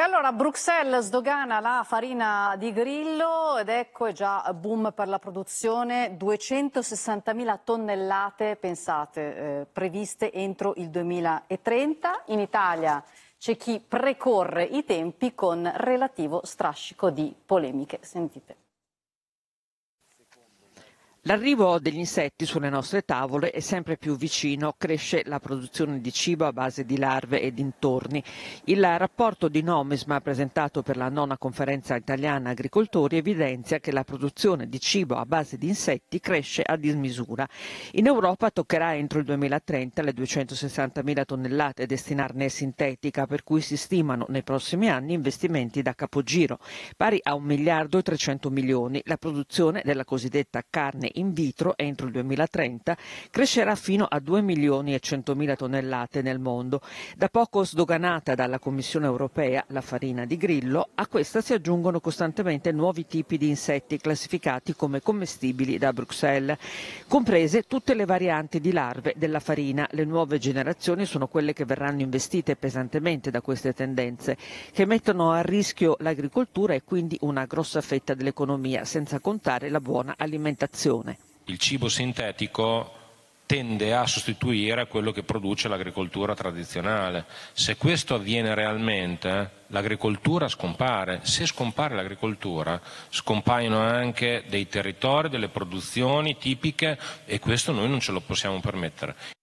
E allora Bruxelles sdogana la farina di grillo ed ecco è già boom per la produzione, 260.000 tonnellate pensate eh, previste entro il 2030. In Italia c'è chi precorre i tempi con relativo strascico di polemiche. Sentite. L'arrivo degli insetti sulle nostre tavole è sempre più vicino, cresce la produzione di cibo a base di larve e dintorni. Il rapporto di Nomisma presentato per la nona conferenza italiana agricoltori evidenzia che la produzione di cibo a base di insetti cresce a dismisura. In Europa toccherà entro il 2030 le 260.000 tonnellate destinarne sintetica, per cui si stimano nei prossimi anni investimenti da capogiro, pari a 1 miliardo e 300 milioni. La produzione della cosiddetta carne in vitro entro il 2030 crescerà fino a 2 milioni e 100 mila tonnellate nel mondo. Da poco sdoganata dalla Commissione europea la farina di grillo, a questa si aggiungono costantemente nuovi tipi di insetti classificati come commestibili da Bruxelles, comprese tutte le varianti di larve della farina. Le nuove generazioni sono quelle che verranno investite pesantemente da queste tendenze, che mettono a rischio l'agricoltura e quindi una grossa fetta dell'economia, senza contare la buona alimentazione il cibo sintetico tende a sostituire quello che produce l'agricoltura tradizionale. Se questo avviene realmente, l'agricoltura scompare. Se scompare l'agricoltura, scompaiono anche dei territori, delle produzioni tipiche e questo noi non ce lo possiamo permettere.